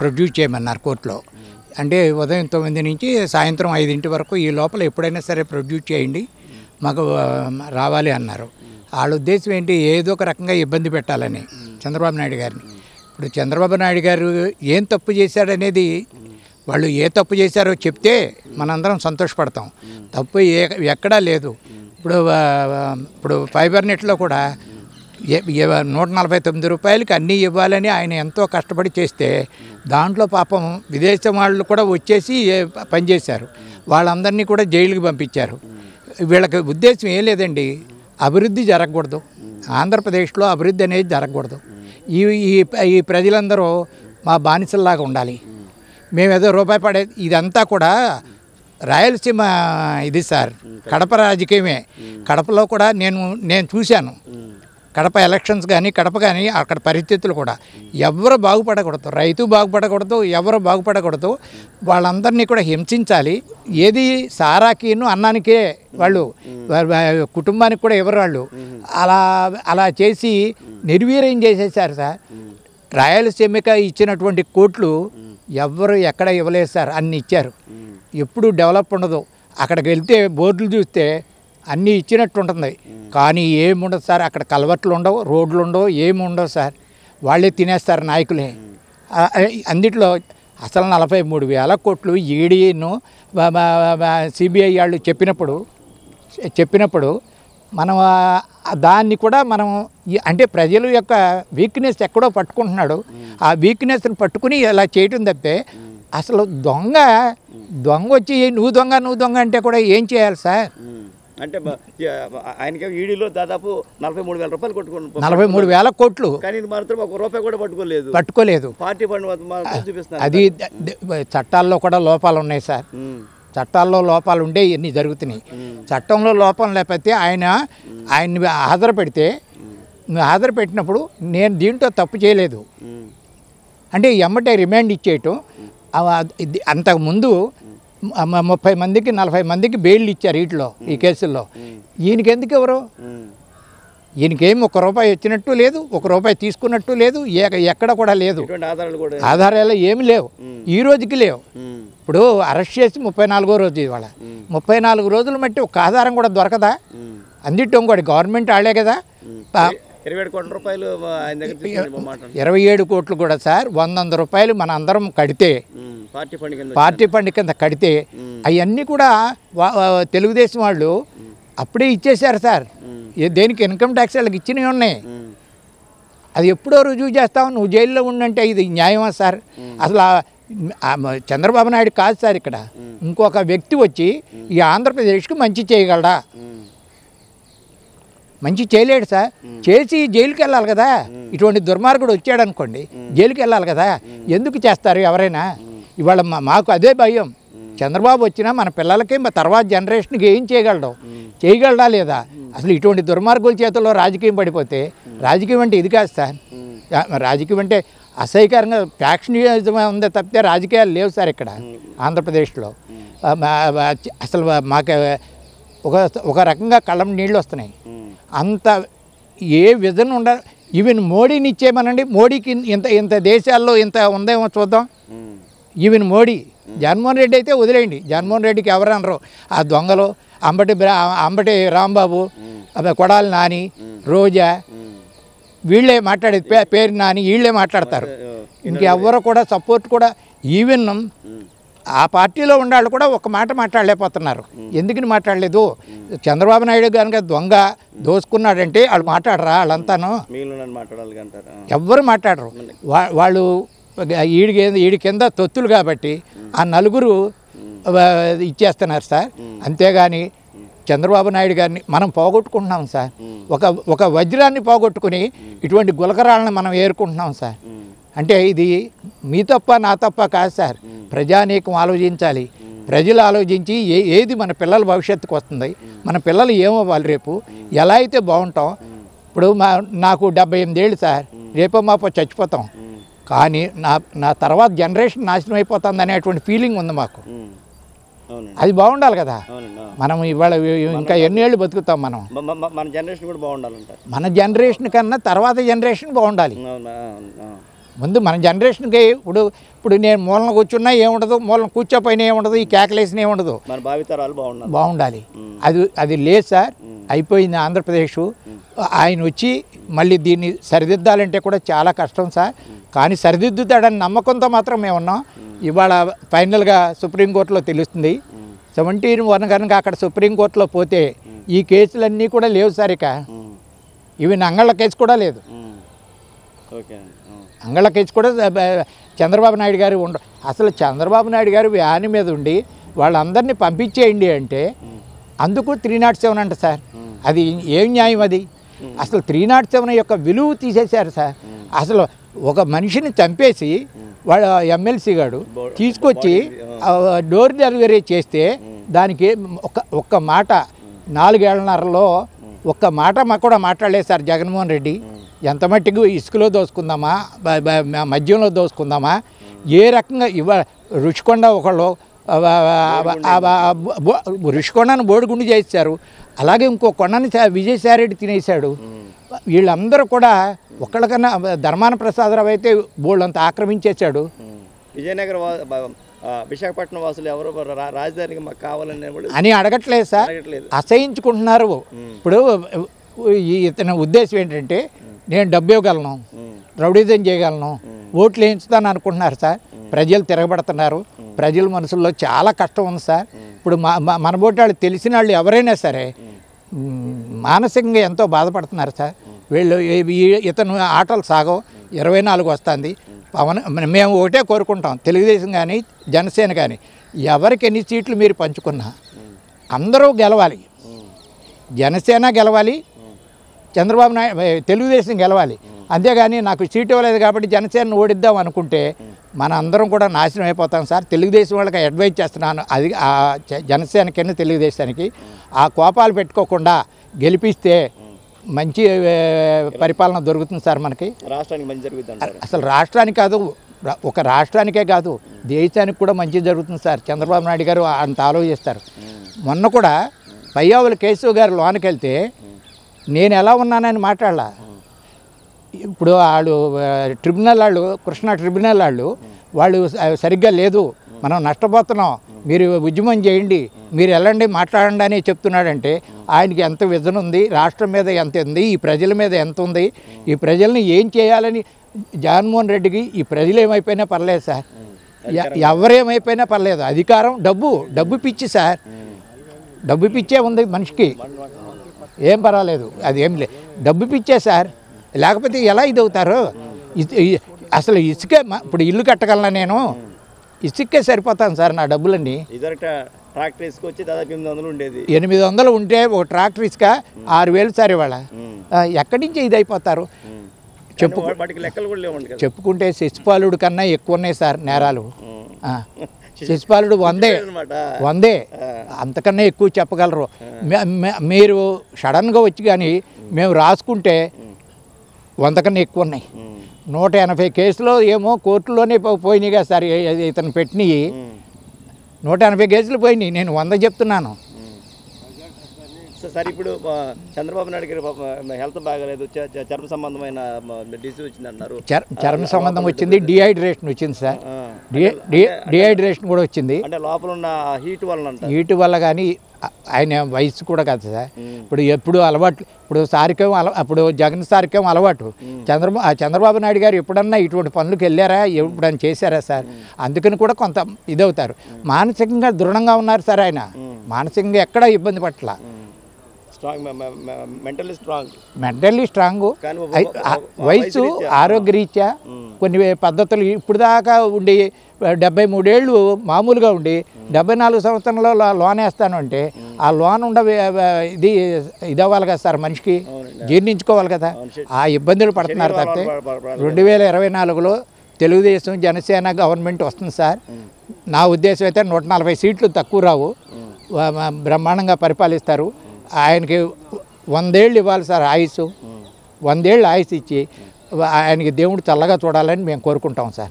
produce చేయమన్నారు కోర్టులో అంటే ఉదయం తొమ్మిది నుంచి సాయంత్రం ఐదింటి వరకు ఈ లోపల ఎప్పుడైనా సరే ప్రొడ్యూస్ చేయండి మాకు రావాలి అన్నారు వాళ్ళ ఉద్దేశం ఏంటి ఏదో ఒక రకంగా ఇబ్బంది పెట్టాలని చంద్రబాబు నాయుడు గారిని ఇప్పుడు చంద్రబాబు నాయుడు గారు ఏం తప్పు చేశాడనేది వాళ్ళు ఏ తప్పు చేశారో చెప్తే మనందరం సంతోషపడతాం తప్పు ఏ ఎక్కడా లేదు ఇప్పుడు ఇప్పుడు ఫైబర్ నెట్లో కూడా నూట నలభై తొమ్మిది రూపాయలకి అన్నీ ఇవ్వాలని ఆయన ఎంతో కష్టపడి చేస్తే దాంట్లో పాపం విదేశం వాళ్ళు కూడా వచ్చేసి పనిచేశారు వాళ్ళందరినీ కూడా జైలుకి పంపించారు వీళ్ళకి ఉద్దేశం ఏం లేదండి అభివృద్ధి జరగకూడదు ఆంధ్రప్రదేశ్లో అభివృద్ధి అనేది జరగకూడదు ఈ ఈ ప్రజలందరూ మా బానిసల్లాగా ఉండాలి మేమేదో రూపాయి పడే ఇదంతా కూడా రాయలసీమ ఇది సార్ కడప రాజకీయమే కడపలో కూడా నేను నేను చూశాను కడప ఎలక్షన్స్ కానీ కడప కానీ అక్కడ పరిస్థితులు కూడా ఎవరు బాగుపడకూడదు రైతు బాగుపడకూడదు ఎవరు బాగుపడకూడదు వాళ్ళందరినీ కూడా హింసించాలి ఏది సారాకిను అన్నానికే వాళ్ళు కుటుంబానికి కూడా ఎవరు వాళ్ళు అలా అలా చేసి నిర్వీర్యం చేసేసారు సార్ రాయలసీమక ఇచ్చినటువంటి కోట్లు ఎవరు ఎక్కడ ఇవ్వలేదు సార్ అన్ని ఇచ్చారు ఎప్పుడు డెవలప్ ఉండదు అక్కడికి వెళ్తే బోర్డులు చూస్తే అన్నీ ఇచ్చినట్టు ఉంటుంది కానీ ఏముండదు సార్ అక్కడ కలవట్లు ఉండవు రోడ్లు ఉండవు ఏమి ఉండవు సార్ వాళ్ళే తినేస్తారు నాయకులే అన్నిట్లో అసలు నలభై మూడు వేల కోట్లు ఈడీను సిబిఐ వాళ్ళు చెప్పినప్పుడు చెప్పినప్పుడు మనం దాన్ని కూడా మనం అంటే ప్రజల యొక్క వీక్నెస్ ఎక్కడో పట్టుకుంటున్నాడు ఆ వీక్నెస్ని పట్టుకుని ఇలా చేయటం తప్పే అసలు దొంగ దొంగ వచ్చి నువ్వు దొంగ నువ్వు దొంగ అంటే కూడా ఏం చేయాలి సార్ అంటే ఆయనకే ఈడీలో దాదాపు నలభై మూడు వేల రూపాయలు కొట్టుకుని నలభై మూడు వేల కోట్లు కానీ ఇది మాత్రం ఒక రూపాయి కూడా పట్టుకోలేదు పట్టుకోలేదు పార్టీ పండు చూపిస్తాను అది చట్టాల్లో కూడా లోపాలు ఉన్నాయి సార్ చట్టాల్లో లోపాలు ఉండే ఇవన్నీ జరుగుతున్నాయి చట్టంలో లోపం లేకపోతే ఆయన ఆయన్ని హాజరు పెడితే హాజరు పెట్టినప్పుడు నేను దీంట్లో తప్పు చేయలేదు అంటే ఎమ్మటే రిమాండ్ ఇచ్చేయటం అంతకుముందు ముప్పై మందికి నలభై మందికి బెయిల్ ఇచ్చారు వీటిలో ఈ కేసుల్లో ఈయనకి ఎందుకు ఎవరు ఈయనకేం ఒక రూపాయి వచ్చినట్టు లేదు ఒక రూపాయి తీసుకున్నట్టు లేదు ఎక్కడ కూడా లేదు ఆధారాలు ఏమి లేవు ఈ రోజుకి లేవు ఇప్పుడు అరెస్ట్ చేసి ముప్పై నాలుగో రోజు ఇవాళ ముప్పై నాలుగు రోజులు మట్టి ఒక ఆధారం కూడా దొరకదా అందిటం కూడా గవర్నమెంట్ ఆడే కదా ఇరవై ఏడు కోట్ల రూపాయలు ఆయన దగ్గర ఇరవై ఏడు కోట్లు కూడా సార్ వంద రూపాయలు మన అందరం కడితే పార్టీ ఫండ్ కింద పార్టీ కింద కడితే అవన్నీ కూడా తెలుగుదేశం వాళ్ళు అప్పుడే ఇచ్చేశారు సార్ దేనికి ఇన్కమ్ ట్యాక్స్ వాళ్ళకి ఇచ్చినవి ఉన్నాయి అది ఎప్పుడో రుజువు చేస్తావు నువ్వు జైల్లో ఉండంటే ఇది న్యాయమా సార్ అసలు చంద్రబాబు నాయుడు కాదు సార్ ఇక్కడ ఇంకొక వ్యక్తి వచ్చి ఈ ఆంధ్రప్రదేశ్కి మంచి చేయగలడా మంచి చేయలేడు సార్ చేసి జైలుకి వెళ్ళాలి కదా ఇటువంటి దుర్మార్గుడు వచ్చాడు అనుకోండి జైలుకి వెళ్ళాలి కదా ఎందుకు చేస్తారు ఎవరైనా ఇవాళ మాకు అదే భయం చంద్రబాబు వచ్చినా మన పిల్లలకి మా తర్వాత జనరేషన్కి ఏం చేయగలడం చేయగలడా లేదా అసలు ఇటువంటి దుర్మార్గుల చేతుల్లో రాజకీయం పడిపోతే రాజకీయం అంటే ఇది కాదు సార్ రాజకీయం అంటే అసహ్యకరంగా ప్యాక్షణీయమే ఉందే తప్పితే రాజకీయాలు లేవు సార్ ఇక్కడ ఆంధ్రప్రదేశ్లో అసలు మాకు ఒక ఒక రకంగా కళ్ళం నీళ్ళు వస్తున్నాయి అంత ఏ విధంగా ఉండ ఈవెన్ మోడీని ఇచ్చేయమనండి మోడీకి ఇంత ఇంత దేశాల్లో ఇంత ఉందేమో చూద్దాం ఈవెన్ మోడీ జగన్మోహన్ రెడ్డి అయితే వదిలేయండి జగన్మోహన్ రెడ్డికి ఎవరు ఆ దొంగలు అంబటి అంబటి రాంబాబు కొడాలి నాని రోజా వీళ్ళే మాట్లాడేది పేరు నాని వీళ్ళే మాట్లాడతారు ఇంకెవ్వరు కూడా సపోర్ట్ కూడా ఈవెన్ ఆ పార్టీలో ఉండాళ్ళు కూడా ఒక మాట మాట్లాడలేకపోతున్నారు ఎందుకు మాట్లాడలేదు చంద్రబాబు నాయుడు కనుక దొంగ దోసుకున్నాడంటే వాళ్ళు మాట్లాడరా వాళ్ళంతాను ఎవ్వరు మాట్లాడరు వాళ్ళు ఈడి ఈడి కింద తొత్తులు కాబట్టి ఆ నలుగురు ఇచ్చేస్తున్నారు సార్ అంతేగాని చంద్రబాబు నాయుడు గారిని మనం పోగొట్టుకుంటున్నాం సార్ ఒక ఒక వజ్రాన్ని పోగొట్టుకుని ఇటువంటి గులకరాలను మనం ఏరుకుంటున్నాం సార్ అంటే ఇది మీ తప్ప నా తప్ప కాదు సార్ ప్రజానీకం ఆలోచించాలి ప్రజలు ఆలోచించి ఏ ఏది మన పిల్లల భవిష్యత్తుకు వస్తుంది మన పిల్లలు ఏమవ్వాలి రేపు ఎలా అయితే బాగుంటాం ఇప్పుడు మా నాకు డెబ్బై ఏళ్ళు సార్ రేపో మాపో చచ్చిపోతాం కానీ నా నా తర్వాత జనరేషన్ నాశనం అయిపోతుంది అనేటువంటి ఫీలింగ్ ఉంది మాకు అది బాగుండాలి కదా మనం ఇవాళ ఇంకా ఎన్నేళ్ళు బతుకుతాం మనం మన జనరేషన్ కూడా బాగుండాలి మన జనరేషన్ కన్నా తర్వాత జనరేషన్ బాగుండాలి ముందు మన జనరేషన్కి ఇప్పుడు ఇప్పుడు నేను మూలన కూర్చున్నా ఏముండదు మూలన పైన ఏముండదు ఈ కేకలేసిన ఏముండదు మన భావితరాలు బాగుండాలి బాగుండాలి అది అది లేదు సార్ అయిపోయింది ఆంధ్రప్రదేశ్ ఆయన వచ్చి మళ్ళీ దీన్ని సరిదిద్దాలంటే కూడా చాలా కష్టం సార్ కానీ సరిదిద్దుతాడని నమ్మకంతో మాత్రం మేము ఉన్నాం ఇవాళ ఫైనల్గా సుప్రీంకోర్టులో తెలుస్తుంది సెవెంటీన్ వన్ కనుక అక్కడ సుప్రీంకోర్టులో పోతే ఈ కేసులన్నీ కూడా లేవు సార్ ఇక ఇవి నంగళ్ళ కేసు కూడా లేదు ఓకే అంగళ్ళకేసి కూడా చంద్రబాబు నాయుడు గారు ఉండ అసలు చంద్రబాబు నాయుడు గారు వ్యాని మీద ఉండి వాళ్ళందరినీ పంపించేయండి అంటే అందుకు త్రీ నాట్ సెవెన్ అంట సార్ అది ఏం న్యాయం అది అసలు త్రీ నాట్ సెవెన్ యొక్క విలువ తీసేశారు సార్ అసలు ఒక మనిషిని చంపేసి వాడు ఎమ్మెల్సీ గారు తీసుకొచ్చి డోర్ డెలివరీ చేస్తే దానికి ఒక ఒక్క మాట నాలుగేళ్లన్నరలో ఒక్క మాట మాకు కూడా మాట్లాడలేదు సార్ జగన్మోహన్ రెడ్డి ఎంత మట్టుకు ఇసుకలో దోసుకుందామా మద్యంలో దోసుకుందామా ఏ రకంగా ఇవ్వ రుచికొండ ఒకళ్ళు రుషికొండను బోడిగుండు చేశారు అలాగే ఇంకో కొండని విజయసాయిరెడ్డి తినేశాడు వీళ్ళందరూ కూడా ఒకళ్ళకన్నా ధర్మాన ప్రసాదరావు అయితే అంత ఆక్రమించేశాడు విజయనగర విశాఖపట్నం వాసులు ఎవరు రాజధానికి మాకు కావాలని అని అడగట్లేదు సార్ అసహించుకుంటున్నారు ఇప్పుడు ఇతని ఉద్దేశం ఏంటంటే నేను డబ్బు ఇవ్వగలను రౌడీజం చేయగలను ఓట్లు వేయించుతాను అనుకుంటున్నారు సార్ ప్రజలు తిరగబడుతున్నారు ప్రజల మనసుల్లో చాలా కష్టం ఉంది సార్ ఇప్పుడు మా మన వాళ్ళు తెలిసిన వాళ్ళు ఎవరైనా సరే మానసికంగా ఎంతో బాధపడుతున్నారు సార్ వీళ్ళు ఇతను ఆటలు సాగో ఇరవై నాలుగు వస్తుంది పవన్ మేము ఒకటే కోరుకుంటాం తెలుగుదేశం కానీ జనసేన కానీ ఎవరికి ఎన్ని సీట్లు మీరు పంచుకున్నా అందరూ గెలవాలి జనసేన గెలవాలి చంద్రబాబు నాయుడు తెలుగుదేశం గెలవాలి అంతేగాని నాకు సీట్ ఇవ్వలేదు కాబట్టి జనసేనను ఓడిద్దాం అనుకుంటే మన అందరం కూడా నాశనం అయిపోతాం సార్ తెలుగుదేశం వాళ్ళకి అడ్వైజ్ చేస్తున్నాను అది ఆ జనసేన కింద తెలుగుదేశానికి ఆ కోపాలు పెట్టుకోకుండా గెలిపిస్తే మంచి పరిపాలన దొరుకుతుంది సార్ మనకి రాష్ట్రానికి మంచి జరుగుతుంది అసలు రాష్ట్రానికి కాదు ఒక రాష్ట్రానికే కాదు దేశానికి కూడా మంచి జరుగుతుంది సార్ చంద్రబాబు నాయుడు గారు అంత ఆలోచిస్తారు మొన్న కూడా పయ్యావుల కేశవ్ గారు లోనకెళ్తే నేను ఎలా ఉన్నానని మాట్లాడాల ఇప్పుడు వాళ్ళు ట్రిబ్యునల్ వాళ్ళు కృష్ణ ట్రిబ్యునల్ వాళ్ళు వాళ్ళు సరిగ్గా లేదు మనం నష్టపోతున్నాం మీరు ఉద్యమం చేయండి మీరు వెళ్ళండి మాట్లాడండి అని చెప్తున్నాడంటే ఆయనకి ఎంత విజన్ ఉంది రాష్ట్రం మీద ఎంత ఉంది ఈ ప్రజల మీద ఎంత ఉంది ఈ ప్రజల్ని ఏం చేయాలని జగన్మోహన్ రెడ్డికి ఈ ప్రజలు ఏమైపోయినా పర్లేదు సార్ ఎవరేమైపోయినా పర్లేదు అధికారం డబ్బు డబ్బు పిచ్చి సార్ డబ్బు పిచ్చే ఉంది మనిషికి ఏం పర్వాలేదు అది ఏం లేదు డబ్బు పిచ్చే సార్ లేకపోతే ఎలా ఇది అవుతారు అసలు ఇసుకే ఇప్పుడు ఇల్లు కట్టగలనా నేను ఇసుకే సరిపోతాను సార్ నా డబ్బులన్నీ ట్రాక్టర్ దాదాపు ఎనిమిది వందలు ఉండేది ఎనిమిది వందలు ఉంటే ఒక ట్రాక్టర్ ఇసుక ఆరు వేలు సార్ ఇవాళ ఎక్కడి నుంచి ఇది అయిపోతారు చెప్పు చెప్పుకుంటే శశిపాలుడు కన్నా ఎక్కువ ఉన్నాయి సార్ నేరాలు శశిపాలుడు వందే వందే అంతకన్నా ఎక్కువ చెప్పగలరు మీరు సడన్గా వచ్చి కానీ మేము రాసుకుంటే వందకన్నా ఎక్కువ ఉన్నాయి నూట ఎనభై కేసులో ఏమో కోర్టులోనే పోయినాయి కదా సార్ ఇతను పెట్టినవి నూట ఎనభై కేసులు పోయినాయి నేను వంద చెప్తున్నాను సార్ ఇప్పుడు చంద్రబాబు నాయుడు గారి హెల్త్ బాగాలేదు చర్మ సంబంధమైన డిసీజ్ వచ్చింది అన్నారు చర్మ సంబంధం వచ్చింది డిహైడ్రేషన్ వచ్చింది సార్ డిహైడ్రేషన్ కూడా వచ్చింది అంటే లోపల ఉన్న హీట్ వల్ల హీట్ వల్ల కానీ ఆయన వయసు కూడా కదా సార్ ఇప్పుడు ఎప్పుడు అలవాటు ఇప్పుడు సారికేం అల అప్పుడు జగన్ సారికేం అలవాటు చంద్రబాబు చంద్రబాబు నాయుడు గారు ఎప్పుడన్నా ఇటువంటి పనులకు వెళ్ళారా ఎప్పుడన్నా చేశారా సార్ అందుకని కూడా కొంత ఇదవుతారు మానసికంగా దృఢంగా ఉన్నారు సార్ ఆయన మానసికంగా ఎక్కడా ఇబ్బంది పట్ల strong mentally strong mentally strong వయసు ఆరోగ్యరీత్యా కొన్ని పద్ధతులు ఇప్పుడు దాకా ఉండి డెబ్బై మూడేళ్ళు మామూలుగా ఉండి డెబ్బై నాలుగు సంవత్సరంలో లోన్ వేస్తాను అంటే ఆ లోన్ ఉండ ఇది ఇది అవ్వాలి కదా సార్ మనిషికి జీర్ణించుకోవాలి కదా ఆ ఇబ్బందులు పడుతున్నారు తప్పితే రెండు వేల ఇరవై నాలుగులో తెలుగుదేశం జనసేన గవర్నమెంట్ వస్తుంది సార్ నా ఉద్దేశం అయితే నూట నలభై సీట్లు తక్కువ రావు బ్రహ్మాండంగా పరిపాలిస్తారు ఆయనకి వందేళ్ళు ఇవ్వాలి సార్ ఆయుస్సు వందేళ్ళు ఆయుస్సు ఇచ్చి ఆయనకి దేవుడు చల్లగా చూడాలని మేము కోరుకుంటాం సార్